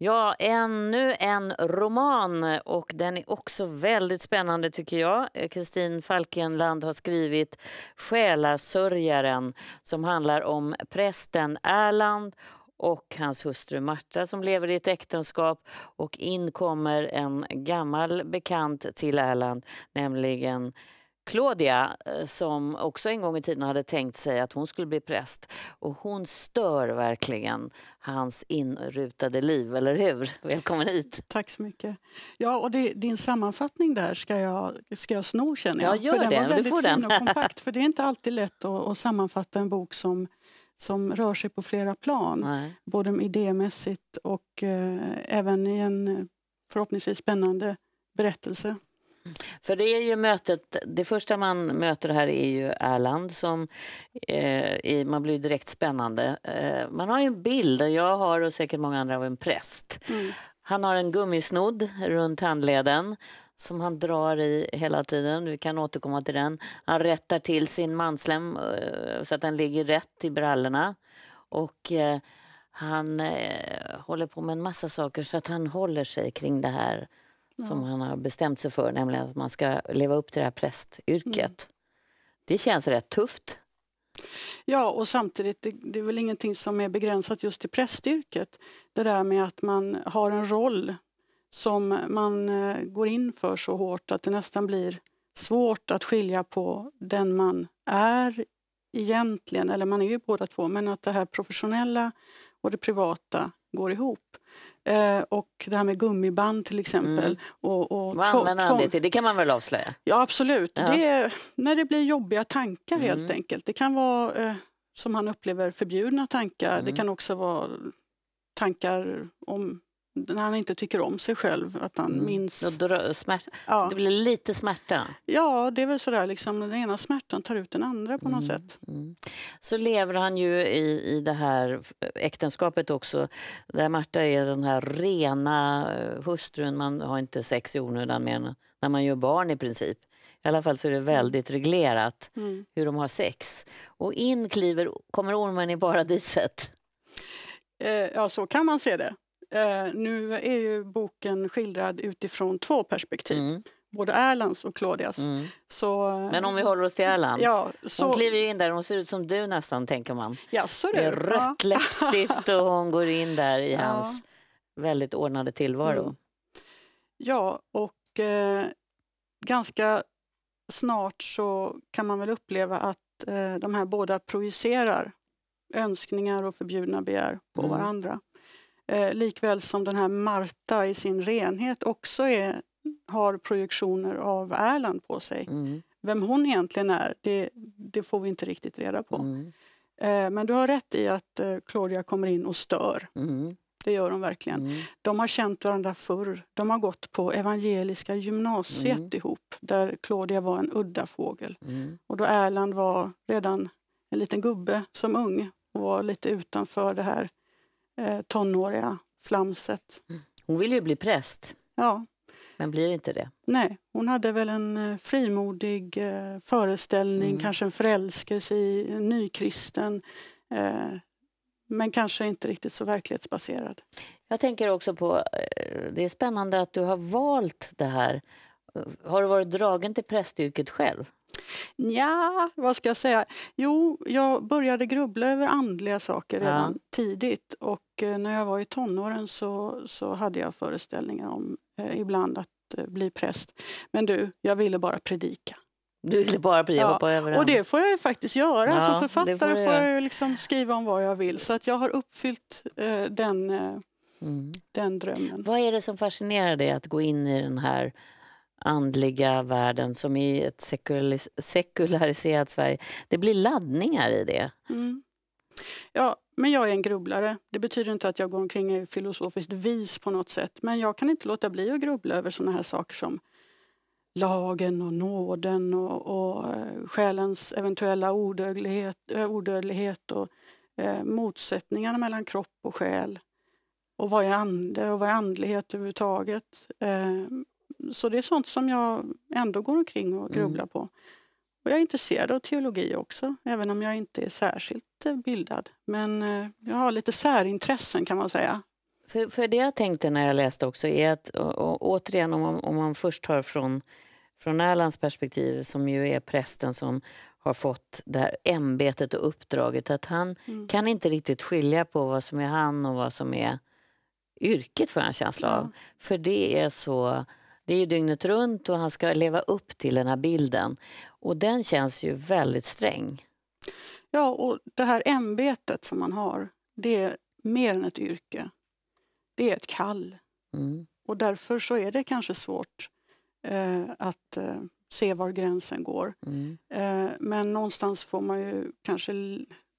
Ja, ännu en roman och den är också väldigt spännande tycker jag. Kristin Falkenland har skrivit Själasörjaren som handlar om prästen Erland och hans hustru Marta som lever i ett äktenskap. Och in kommer en gammal bekant till Erland, nämligen Claudia eh, som också en gång i tiden hade tänkt sig att hon skulle bli präst. Och hon stör verkligen hans inrutade liv, eller hur? Välkommen hit! Tack så mycket. Ja, och det, din sammanfattning där ska jag, ska jag sno känner jag. Ja, gör för den. Den var väldigt du får fin den. och kompakt. För det är inte alltid lätt att, att sammanfatta en bok som som rör sig på flera plan. Nej. Både idémässigt och eh, även i en eh, förhoppningsvis spännande berättelse. För det är ju mötet, det första man möter här är ju Erland som eh, man blir direkt spännande. Eh, man har ju en bild, jag har och säkert många andra, av en präst. Mm. Han har en gummisnodd runt handleden som han drar i hela tiden. Vi kan återkomma till den. Han rättar till sin manslem eh, så att den ligger rätt i brallorna. Och eh, han eh, håller på med en massa saker så att han håller sig kring det här som han har bestämt sig för, nämligen att man ska leva upp till det här prästyrket. Mm. Det känns rätt tufft. Ja, och samtidigt, det, det är väl ingenting som är begränsat just till prästyrket. Det där med att man har en roll som man eh, går in för så hårt att det nästan blir svårt att skilja på den man är egentligen, eller man är ju båda två, men att det här professionella och det privata går ihop. Eh, och det här med gummiband till exempel. Mm. Och, och Vad använder han det till? Det kan man väl avslöja? Ja absolut, ja. Det är, när det blir jobbiga tankar mm. helt enkelt. Det kan vara, eh, som han upplever, förbjudna tankar. Mm. Det kan också vara tankar om när han inte tycker om sig själv, att han mm. minns... smärta. Ja. Så det blir lite smärta? Ja, det är väl sådär, liksom, den ena smärtan tar ut den andra på något mm. sätt. Mm. Så lever han ju i, i det här äktenskapet också, där Marta är den här rena eh, hustrun, man har inte sex i onödan mer än när man gör barn i princip. I alla fall så är det mm. väldigt reglerat mm. hur de har sex. Och in kliver, kommer ormen i paradiset. Eh, ja, så kan man se det. Eh, nu är ju boken skildrad utifrån två perspektiv. Mm. Både Erlands och Claudias. Mm. Så, Men om vi håller oss till Erlands. Ja, så, hon kliver in där, hon ser ut som du nästan tänker man. Ja, så det. Med rött ja. läppstift och hon går in där i ja. hans väldigt ordnade tillvaro. Mm. Ja, och eh, ganska snart så kan man väl uppleva att eh, de här båda projicerar önskningar och förbjudna begär på mm. varandra. Eh, likväl som den här Marta i sin renhet också är, har projektioner av Erland på sig. Mm. Vem hon egentligen är, det, det, får vi inte riktigt reda på. Mm. Eh, men du har rätt i att eh, Claudia kommer in och stör. Mm. Det gör de verkligen. Mm. De har känt varandra förr. De har gått på Evangeliska gymnasiet mm. ihop där Claudia var en udda fågel. Mm. Och då Erland var redan en liten gubbe som ung och var lite utanför det här eh, tonåriga flamset. Mm. Hon ville ju bli präst, Ja, men blir inte det. nej. Hon hade väl en eh, frimodig eh, föreställning, Mm. kanske en förälskelse i en nykristen. Eh, men kanske inte riktigt så verklighetsbaserad. Jag tänker också på, eh, det är spännande att du har valt det här. Har du varit dragen till prästyrket själv? Ja, vad ska jag säga? Jo, jag började grubbla över andliga saker redan ja. tidigt och eh, när jag var i tonåren så, så hade jag föreställningar om eh, ibland att eh, bli präst. Men du, jag ville bara predika. Du ville bara bli ja. Och det får jag ju faktiskt göra. Alltså, ja, Som författare får, får, jag liksom skriva om vad jag vill. Så att jag har uppfyllt eh, den, eh, mm. den drömmen. Vad är det som fascinerar dig att gå in i den här andliga världen som i ett sekularis sekulariserat Sverige. Det blir laddningar i det. Mm. Ja, men jag är en grubblare. Det betyder inte att jag går omkring är filosofiskt vis på något sätt. Men jag kan inte låta bli att grubbla över sådana här saker som lagen och nåden och, och eh, själens eventuella odödlighet, eh, odödlighet och eh, motsättningarna mellan kropp och själ. Och vad är ande och vad är andlighet överhuvudtaget? Eh, så det är sånt som jag ändå går omkring och mm. grubblar mm. på. Och jag är intresserad av teologi också, även om jag inte är särskilt eh, bildad. Men eh, jag har lite särintressen kan man säga. För, för det jag tänkte när jag läste också är att och, och, återigen om man, om man först hör från, från Erlands perspektiv som ju är prästen som har fått det här ämbetet och uppdraget att han mm. kan inte riktigt skilja på vad som är han och vad som är yrket får jag en känsla av. Ja. För det är så det är ju dygnet runt och han ska leva upp till den här bilden. Och den känns ju väldigt sträng. Ja, och det här ämbetet som man har, det är mer än ett yrke. Det är ett kall. Mm. Och därför så är det kanske svårt eh, att eh, se var gränsen går. Mm. Eh, men någonstans får man ju kanske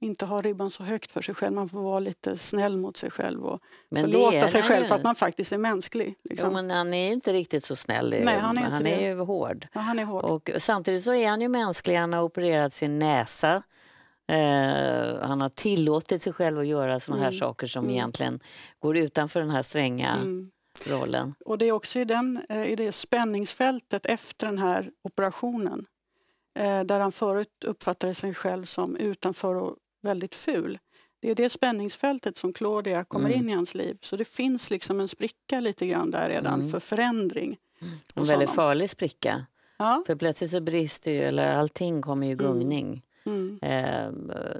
inte ha ribban så högt för sig själv. Man får vara lite snäll mot sig själv och men förlåta sig själv för att man faktiskt är mänsklig. Liksom. Jo, men han är ju inte riktigt så snäll. Nej, han är, han är ju hård. Ja, han är hård. Och samtidigt så är han ju mänsklig. Han har opererat sin näsa. Eh, han har tillåtit sig själv att göra såna mm. här saker som mm. egentligen går utanför den här stränga mm. rollen. Och det är också i, den, eh, i det spänningsfältet efter den här operationen eh, där han förut uppfattade sig själv som utanför och väldigt ful. Det är det spänningsfältet som Claudia kommer mm. in i hans liv. Så det finns liksom en spricka lite grann där redan mm. för förändring. Mm. En väldigt farlig spricka. Ja. För plötsligt så brister ju, eller allting kommer ju mm. gungning. Mm. Eh,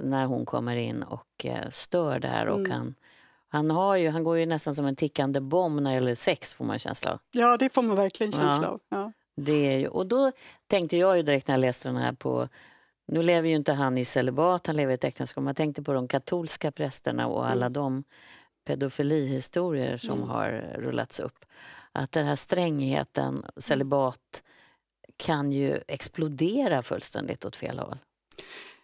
när hon kommer in och eh, stör där. Och han, mm. han, har ju, han går ju nästan som en tickande bomb när det gäller sex får man känsla av. Ja, det får man verkligen känsla ja. av. Ja. Det är ju, och då tänkte jag ju direkt när jag läste den här på nu lever ju inte han i celibat, han lever i ett äktenskap. Man tänkte på de katolska prästerna och mm. alla mm. de pedofilihistorier som mm. har rullats upp. Att den här strängheten, celibat, kan ju explodera fullständigt åt fel håll.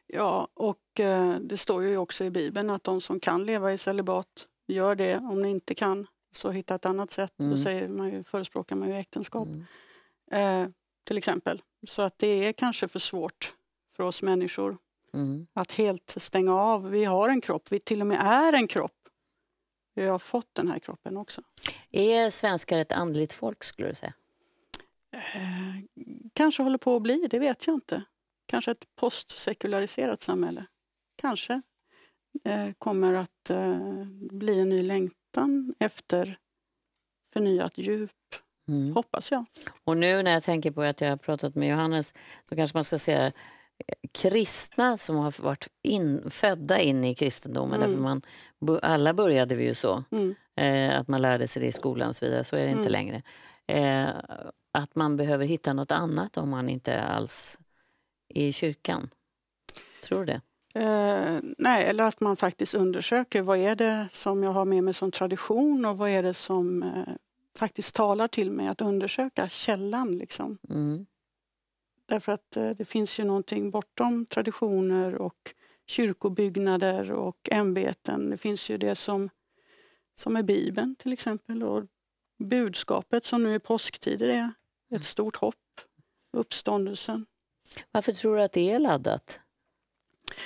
Ja, och eh, det står ju också i Bibeln att de som kan leva i celibat, gör det. Om ni inte kan, så hitta ett annat sätt. Mm. Då säger man ju, förespråkar man ju äktenskap, mm. eh, till exempel. Så att det är kanske för svårt för oss människor. Mm. Att helt stänga av. Vi har en kropp, vi till och med är en kropp. Vi har fått den här kroppen också. Är svenskar ett andligt folk skulle du säga? Eh, kanske håller på att bli, det vet jag inte. Kanske ett postsekulariserat samhälle. Kanske eh, kommer att eh, bli en ny längtan efter förnyat djup Mm. Hoppas jag. Och nu när jag tänker på att jag har pratat med Johannes, då kanske man ska säga kristna som har varit in, födda in i kristendomen. Mm. Därför man, alla började vi ju så, mm. eh, att man lärde sig det i skolan och så vidare. Så är det inte mm. längre. Eh, att man behöver hitta något annat om man inte alls är i kyrkan. Tror du det? Eh, nej, eller att man faktiskt undersöker vad är det som jag har med mig som tradition och vad är det som eh, faktiskt talar till mig att undersöka källan. Liksom. Mm. Därför att eh, det finns ju någonting bortom traditioner och kyrkobyggnader och ämbeten. Det finns ju det som, som är Bibeln till exempel. Och budskapet som nu i påsktider är ett mm. stort hopp, uppståndelsen. Varför tror du att det är laddat?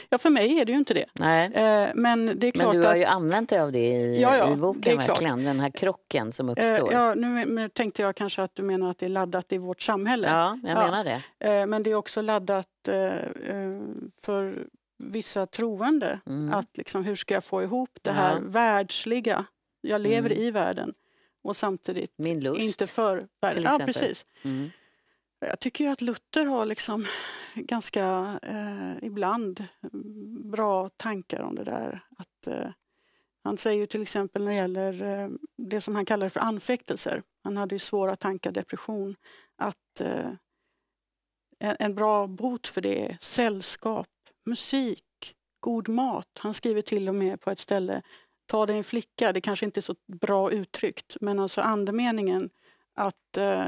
Ja, för mig är det ju inte det. Nej. Eh, men, det är klart Men du har ju använt dig av det i, ja, ja, i boken, det verkligen. den här krocken som eh, uppstår. Ja, nu tänkte jag kanske att du menar att det är laddat i vårt samhälle. Ja, jag menar det. Eh, men det är också laddat för vissa troende. Mm. Att liksom, hur ska jag få ihop det här ja. världsliga? Jag lever mm. i världen och samtidigt Min lust, inte för världen. Ja, precis. Mm. Jag tycker ju att Luther har liksom ganska, eh, ibland, bra tankar om det där. Att, eh, han säger ju till exempel när det gäller eh, det som han kallar för anfäktelser, han hade ju svåra tankar, depression, att eh, en, en bra bot för det är sällskap, musik, god mat. Han skriver till och med på ett ställe, ta dig en flicka, det kanske inte är så bra uttryckt, men alltså andemeningen att eh,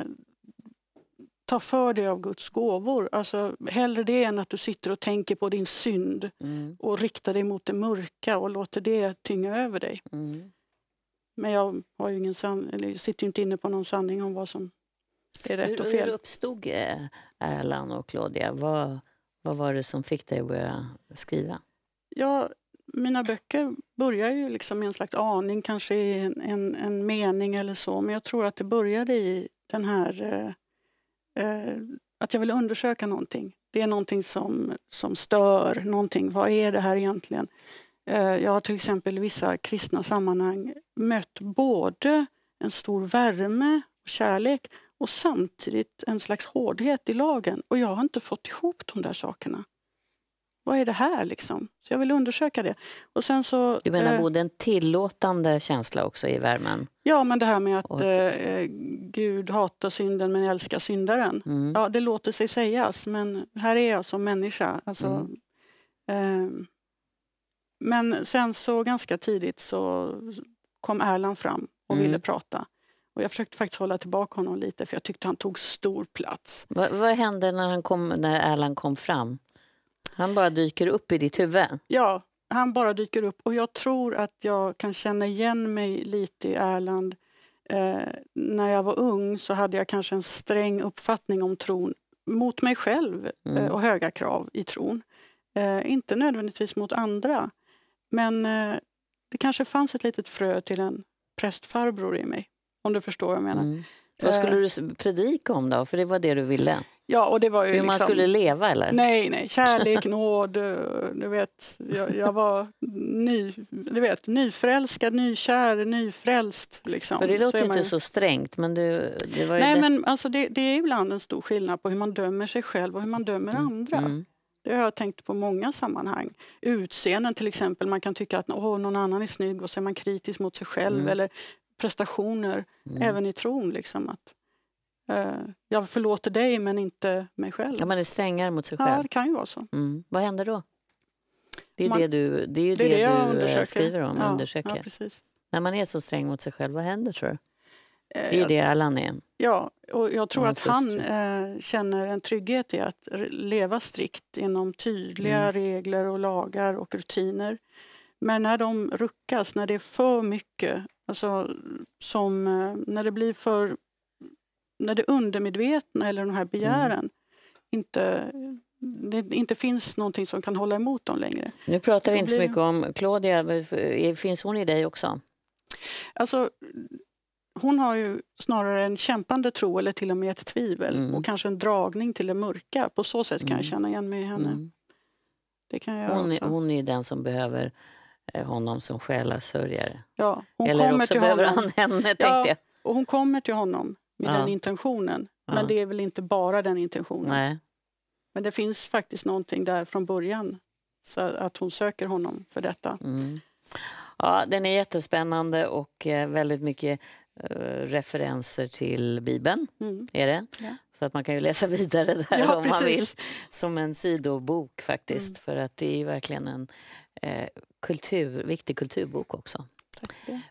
ta för dig av Guds gåvor. Alltså, hellre det än att du sitter och tänker på din synd mm. och riktar dig mot det mörka och låter det tynga över dig. Mm. Men jag har ingen san eller sitter inte inne på någon sanning om vad som är rätt hur, och fel. Hur uppstod eh, Erland och Claudia? Vad, vad var det som fick dig att börja skriva? Ja, mina böcker börjar ju liksom med en slags aning, kanske i en, en, en, mening eller så. Men jag tror att det började i den här eh, eh, att jag vill undersöka någonting. Det är någonting som, som stör, någonting. Vad är det här egentligen? Eh, jag har till exempel i vissa kristna sammanhang mött både en stor värme och kärlek och samtidigt en slags hårdhet i lagen. Och jag har inte fått ihop de där sakerna vad är det här liksom? Så jag vill undersöka det. Och sen så, du menar eh, både en tillåtande känsla också i värmen? Ja, men det här med att eh, eh, Gud hatar synden men älskar syndaren. Mm. Ja, det låter sig sägas, men här är jag alltså som människa. Alltså, mm. eh, men sen så ganska tidigt så kom Erland fram och mm. ville prata. Och jag försökte faktiskt hålla tillbaka honom lite för jag tyckte han tog stor plats. vad, vad hände när, han kom, när Erland kom fram? Han bara dyker upp i ditt huvud? Ja, han bara dyker upp. Och jag tror att jag kan känna igen mig lite i Erland. Eh, när jag var ung så hade jag kanske en sträng uppfattning om tron mot mig själv eh, mm. eh, och höga krav i tron. Eh, inte nödvändigtvis mot andra. Men eh, det kanske fanns ett litet frö till en prästfarbror i mig. Om du förstår vad jag menar. Mm. Vad skulle eh. du predika om då? För det var det du ville. Ja, och det var ju Hur liksom, man skulle leva eller? Nej, nej, kärlek, nåd, eh, du vet. Jag, jag, var ny, du vet, nyförälskad, nykär, nyfrälst. Liksom. För det låter så inte så strängt men du... Det var nej det... men alltså det, det, är ibland en stor skillnad på hur man dömer sig själv och hur man dömer mm. andra. Mm. Det har jag tänkt på många sammanhang. Utseenden till exempel, man kan tycka att Åh, någon annan är snygg och så är man kritisk mot sig själv mm. eller prestationer, mm. även i tron liksom att Eh, jag förlåter dig men inte mig själv. Ja, man är strängare mot sig själv. Ja, det kan ju vara så. Mm. Vad händer då? Det är man, det du, det är det, det, det du eh, skriver om, ja, undersöker. Ja, precis. När man är så sträng mot sig själv, vad händer tror du? Det är jag, eh, det Allan är. Ja, och jag tror att han äh, känner en trygghet i att leva strikt inom tydliga mm. regler och lagar och rutiner. Men när de ruckas, när det är för mycket, alltså som, när det blir för när det undermedvetna eller de här mm. begären mm. inte det inte finns någonting som kan hålla emot dem längre. Nu pratar vi inte blir... så mycket om Claudia, finns hon i dig också? Alltså, hon har ju snarare en kämpande tro eller till och med ett tvivel mm. och kanske en dragning till det mörka. På så sätt kan mm. jag känna igen mig i henne. Mm. Det kan jag hon, är, hon är den som behöver eh, honom som själasörjare. Ja, hon Eller kommer också till behöver honom. han henne, ja, jag. Och hon kommer till honom med ja. den intentionen. Ja. Men det är väl inte bara den intentionen. Nej. Men det finns faktiskt någonting där från början. Så att hon söker honom för detta. Mm. Ja, den är jättespännande och eh, väldigt mycket uh, referenser till Bibeln. Mm. Är det? Ja. Så att man kan ju läsa vidare där ja, om precis. man vill. Som en sidobok faktiskt. Mm. För att det är verkligen en eh, kultur, viktig kulturbok också.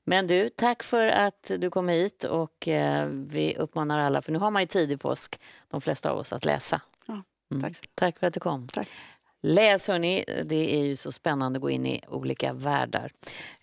Men du, tack för att du kom hit och eh, vi uppmanar alla, för nu har man ju tidig påsk, de flesta av oss, att läsa. Ja, mm. tack. tack för att du kom. Tack. Läs hörni, det är ju så spännande att gå in i olika världar.